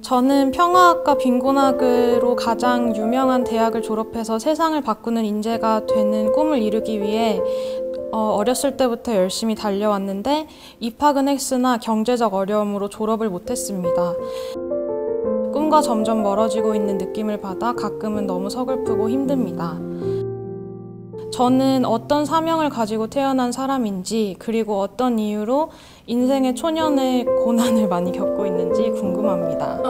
저는 평화학과 빈곤학으로 가장 유명한 대학을 졸업해서 세상을 바꾸는 인재가 되는 꿈을 이루기 위해 어, 어렸을 때부터 열심히 달려왔는데 입학은 했으나 경제적 어려움으로 졸업을 못했습니다. 꿈과 점점 멀어지고 있는 느낌을 받아 가끔은 너무 서글프고 힘듭니다. 저는 어떤 사명을 가지고 태어난 사람인지 그리고 어떤 이유로 인생의 초년의 고난을 많이 겪고 있는지 궁금합니다.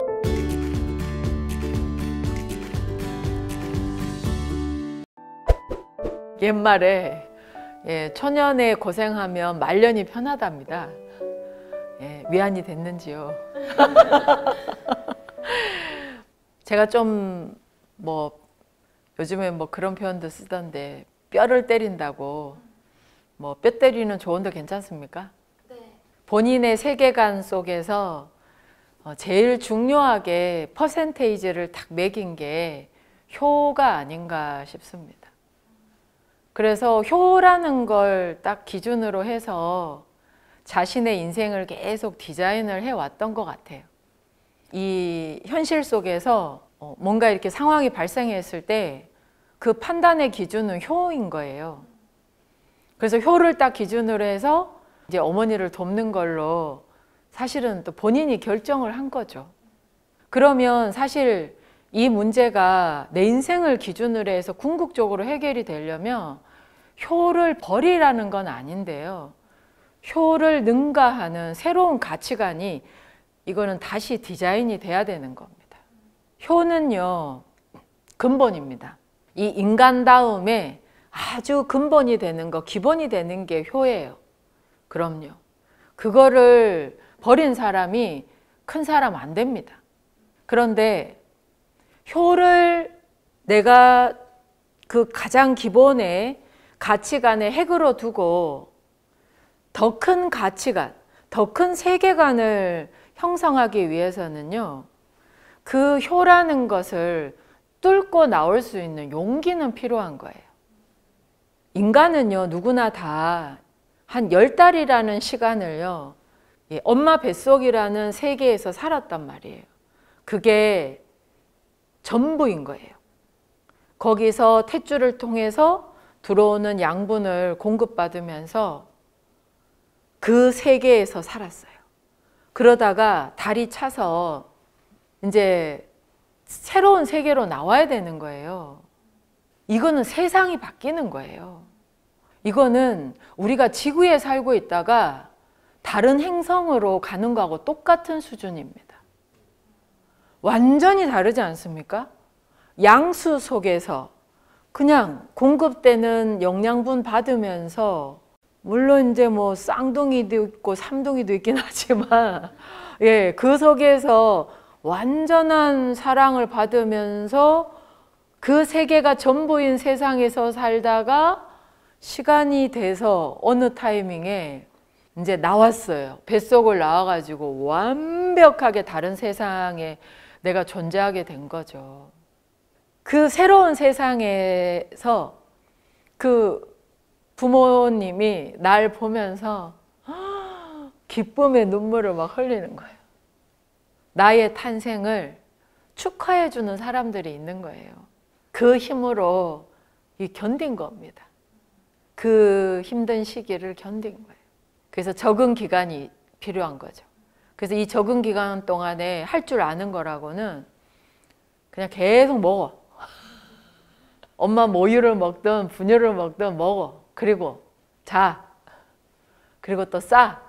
옛말에 예, 천연에 고생하면 말년이 편하답니다. 예, 위안이 됐는지요. 제가 좀 뭐 요즘에 뭐 그런 표현도 쓰던데 뼈를 때린다고 뭐 뼈 때리는 조언도 괜찮습니까? 네. 본인의 세계관 속에서 어, 제일 중요하게 퍼센테이지를 딱 매긴 게 효가 아닌가 싶습니다. 그래서 효라는 걸 딱 기준으로 해서 자신의 인생을 계속 디자인을 해왔던 것 같아요. 이 현실 속에서 어, 뭔가 이렇게 상황이 발생했을 때그 판단의 기준은 효인 거예요. 그래서 효를 딱 기준으로 해서 이제 어머니를 돕는 걸로 사실은 또 본인이 결정을 한 거죠. 그러면 사실 이 문제가 내 인생을 기준으로 해서 궁극적으로 해결이 되려면 효를 버리라는 건 아닌데요. 효를 능가하는 새로운 가치관이 이거는 다시 디자인이 돼야 되는 겁니다. 효는요, 근본입니다. 이 인간다움에 아주 근본이 되는 거, 기본이 되는 게 효예요. 그럼요. 그거를 버린 사람이 큰 사람 안 됩니다. 그런데 효를 내가 그 가장 기본의 가치관의 핵으로 두고 더 큰 가치관, 더 큰 세계관을 형성하기 위해서는요. 그 효라는 것을 뚫고 나올 수 있는 용기는 필요한 거예요. 인간은요, 누구나 다한 1달이라는 시간을요, 예, 엄마 뱃속이라는 세계에서 살았단 말이에요. 그게 전부인 거예요. 거기서 탯줄을 통해서 들어오는 양분을 공급받으면서 그 세계에서 살았어요. 그러다가 달이 차서 이제 새로운 세계로 나와야 되는 거예요. 이거는 세상이 바뀌는 거예요. 이거는 우리가 지구에 살고 있다가 다른 행성으로 가는 거하고 똑같은 수준입니다. 완전히 다르지 않습니까? 양수 속에서 그냥 공급되는 영양분 받으면서 물론 이제 뭐 쌍둥이도 있고 삼둥이도 있긴 하지만 예, 그 속에서 완전한 사랑을 받으면서 그 세계가 전부인 세상에서 살다가 시간이 돼서 어느 타이밍에 이제 나왔어요. 뱃속을 나와가지고 완벽하게 다른 세상에 내가 존재하게 된 거죠. 그 새로운 세상에서 그 부모님이 날 보면서 기쁨의 눈물을 막 흘리는 거예요. 나의 탄생을 축하해 주는 사람들이 있는 거예요. 그 힘으로 견딘 겁니다. 그 힘든 시기를 견딘 거예요. 그래서 적응 기간이 필요한 거죠. 그래서 이 적응 기간 동안에 할 줄 아는 거라고는 그냥 계속 먹어. 엄마 모유를 뭐 먹든 분유를 먹든 먹어. 그리고 자. 그리고 또 싸.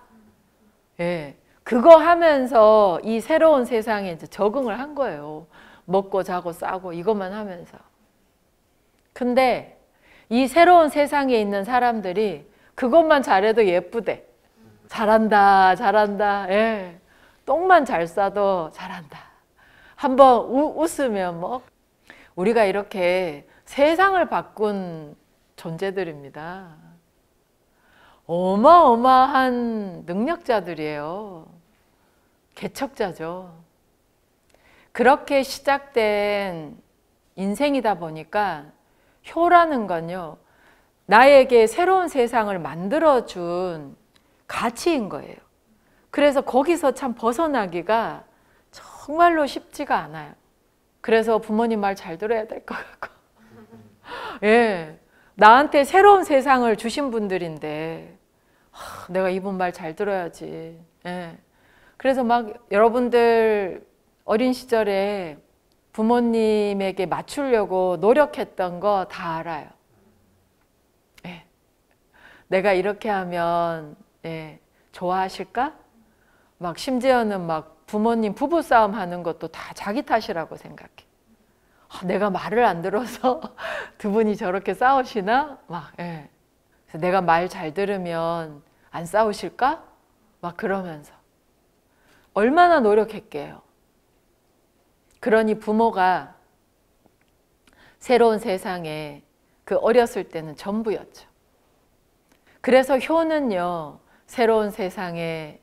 예. 그거 하면서 이 새로운 세상에 이제 적응을 한 거예요. 먹고 자고 싸고 이것만 하면서. 근데 이 새로운 세상에 있는 사람들이 그것만 잘해도 예쁘대. 잘한다, 잘한다, 예. 똥만 잘 싸도 잘한다. 한번 웃으면 뭐. 우리가 이렇게 세상을 바꾼 존재들입니다. 어마어마한 능력자들이에요. 개척자죠. 그렇게 시작된 인생이다 보니까 효라는 건요. 나에게 새로운 세상을 만들어준 가치인 거예요. 그래서 거기서 참 벗어나기가 정말로 쉽지가 않아요. 그래서 부모님 말 잘 들어야 될 것 같고. 예. 나한테 새로운 세상을 주신 분들인데, 하, 내가 이분 말 잘 들어야지. 예. 그래서 막 여러분들 어린 시절에 부모님에게 맞추려고 노력했던 거 다 알아요. 예. 내가 이렇게 하면 예. 좋아하실까? 막 심지어는 막 부모님 부부싸움 하는 것도 다 자기 탓이라고 생각해. 아, 내가 말을 안 들어서 두 분이 저렇게 싸우시나? 막 예. 내가 말 잘 들으면 안 싸우실까? 막 그러면서 얼마나 노력했게요. 그러니 부모가 새로운 세상에 그 어렸을 때는 전부였죠. 그래서 효는요, 새로운 세상의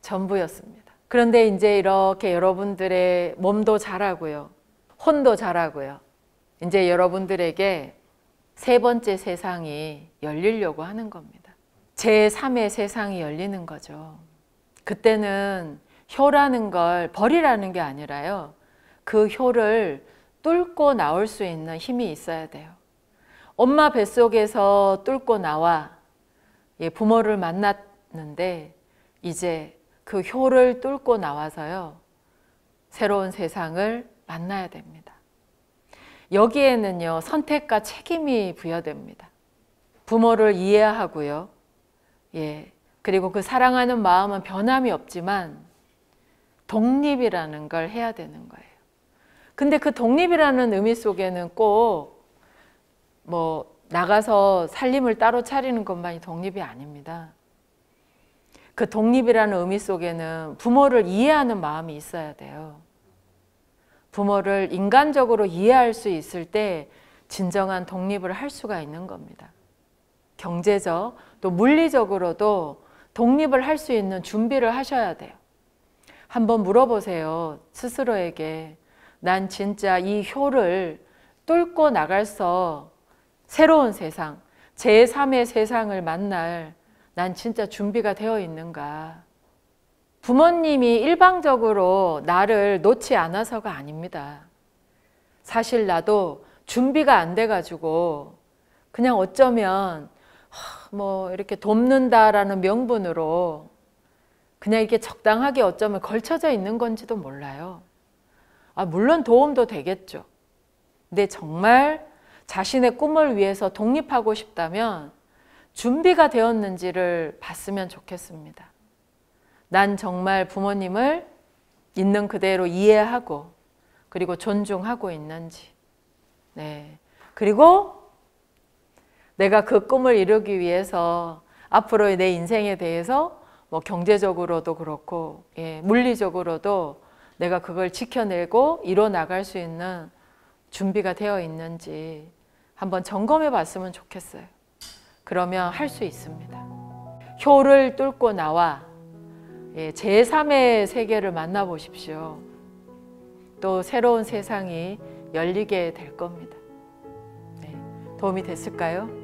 전부였습니다. 그런데 이제 이렇게 여러분들의 몸도 자라고요. 혼도 자라고요. 이제 여러분들에게 세 번째 세상이 열리려고 하는 겁니다. 제3의 세상이 열리는 거죠. 그때는 효라는 걸 버리라는 게 아니라요. 그 효를 뚫고 나올 수 있는 힘이 있어야 돼요. 엄마 뱃속에서 뚫고 나와 부모를 만났는데 이제 그 효를 뚫고 나와서요. 새로운 세상을 만나야 됩니다. 여기에는요. 선택과 책임이 부여됩니다. 부모를 이해하고요. 예. 그리고 그 사랑하는 마음은 변함이 없지만 독립이라는 걸 해야 되는 거예요. 근데 그 독립이라는 의미 속에는 꼭 뭐 나가서 살림을 따로 차리는 것만이 독립이 아닙니다. 그 독립이라는 의미 속에는 부모를 이해하는 마음이 있어야 돼요. 부모를 인간적으로 이해할 수 있을 때 진정한 독립을 할 수가 있는 겁니다. 경제적 또 물리적으로도 독립을 할 수 있는 준비를 하셔야 돼요. 한번 물어보세요. 스스로에게. 난 진짜 이 효를 뚫고 나갈서 새로운 세상, 제3의 세상을 만날 난 진짜 준비가 되어 있는가. 부모님이 일방적으로 나를 놓지 않아서가 아닙니다. 사실 나도 준비가 안 돼가지고 그냥 어쩌면 뭐 이렇게 돕는다라는 명분으로 그냥 이게 렇 적당하게 어쩌면 걸쳐져 있는 건지도 몰라요. 아, 물론 도움도 되겠죠. 근데 정말 자신의 꿈을 위해서 독립하고 싶다면 준비가 되었는지를 봤으면 좋겠습니다. 난 정말 부모님을 있는 그대로 이해하고 그리고 존중하고 있는지. 네. 그리고 내가 그 꿈을 이루기 위해서 앞으로의 내 인생에 대해서 뭐 경제적으로도 그렇고 예, 물리적으로도 내가 그걸 지켜내고 이뤄 나갈 수 있는 준비가 되어 있는지 한번 점검해 봤으면 좋겠어요. 그러면 할 수 있습니다. 효를 뚫고 나와 예, 제3의 세계를 만나보십시오. 또 새로운 세상이 열리게 될 겁니다. 네, 도움이 됐을까요?